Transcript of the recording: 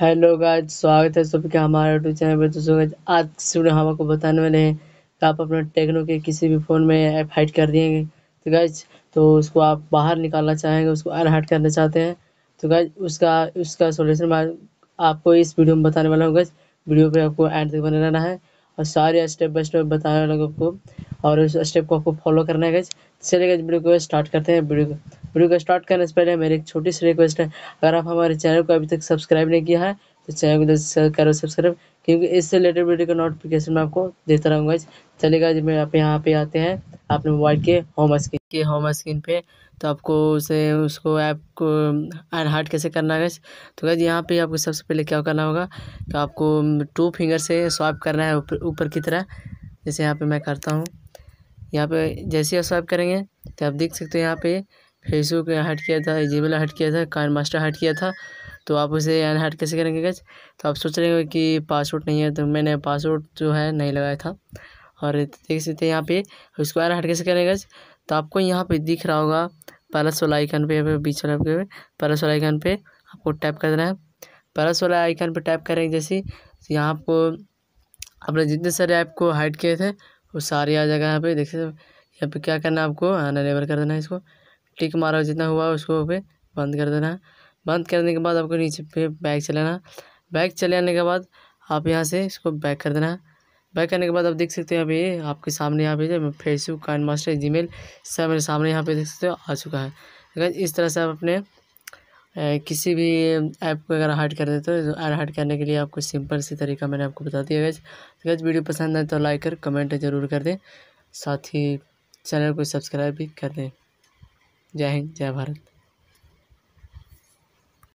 hello guys स्वागत है सबके हमारे यूट्यूब चैनल पर दोस्तों गाइस आज सुबह हम आपको बताने वाले हैं कि आप अपने टेक्नो के किसी भी फ़ोन में ऐप हाइड कर दिए तो गाइस तो उसको आप बाहर निकालना चाहेंगे उसको अनहाइड करना चाहते हैं तो गाइस उसका उसका सोल्यूशन मैं आपको इस वीडियो में बताने वाला हूँ गाइज वीडियो पर आपको एंड तक बने रहना है और सारे स्टेप बाई स्टेप बताने वाला आपको और उस स्टेप को आपको फॉलो करना है गाइज तो चलिए गाइज वीडियो को स्टार्ट करते हैं वीडियो को वीडियो को स्टार्ट करने से पहले मेरी एक छोटी सी रिक्वेस्ट है अगर आप हमारे चैनल को अभी तक सब्सक्राइब नहीं किया है तो चैनल को करो सब्सक्राइब क्योंकि इससे रिलेटेड वीडियो का नोटिफिकेशन मैं आपको देता रहूँगा चलेगा जब आप यहाँ पे आते हैं आपने मोबाइल के होम स्क्रीन के होम स्क्रीन पे तो आपको उसे उसको ऐप को अनहार्ट कैसे करना है तो गैस यहाँ पे आपको सबसे पहले क्या करना होगा तो आपको टू फिंगर से स्वाइप करना है ऊपर की तरह जैसे यहाँ पर मैं करता हूँ यहाँ पर जैसे आप स्वाइप करेंगे तो आप देख सकते हो यहाँ पर फेसबुक हट किया था जीमेल हट किया था कार मास्टर हट किया था तो आप उसे अनहट कैसे करेंगे गज तो आप सोच रहे हो कि पासवर्ड नहीं है तो मैंने पासवर्ड जो है नहीं लगाया था और देख सकते हैं यहाँ पे उसको अनहट कैसे करेंगे गज तो आपको यहाँ पे दिख रहा होगा प्लस वाला आइकन पे यहाँ बीच वाला पे प्लस वाला आइकन पे आपको टैप कर देना है प्लस वाला आइकन पे टैप करेंगे जैसे तो यहाँ आपको अपने जितने सारे ऐप को हाइड किए थे वो सारे आ जाएगा यहाँ पे देख सकते यहाँ पे क्या करना है आपको अनबल हाँ, कर देना है इसको टिक मारा जितना हुआ उसको पे बंद कर देना बंद करने के बाद आपको नीचे पे बैग चलाना बैग चलाने के बाद आप यहाँ से इसको बैक कर देना बैक करने के बाद आप देख सकते हो अभी आपके सामने यहाँ पे Facebook KineMaster Gmail सब मेरे सामने यहाँ पे देख सकते हो आ चुका है अगर इस तरह से आप अपने किसी भी ऐप को अगर हाइड कर देते हो तो ऐड हाइड करने के लिए आपको सिंपल सी तरीका मैंने आपको बता दिया अगर तो वीडियो पसंद आए तो लाइक और कमेंट जरूर कर दें साथ ही चैनल को सब्सक्राइब भी कर दें जय हिंद जय भारत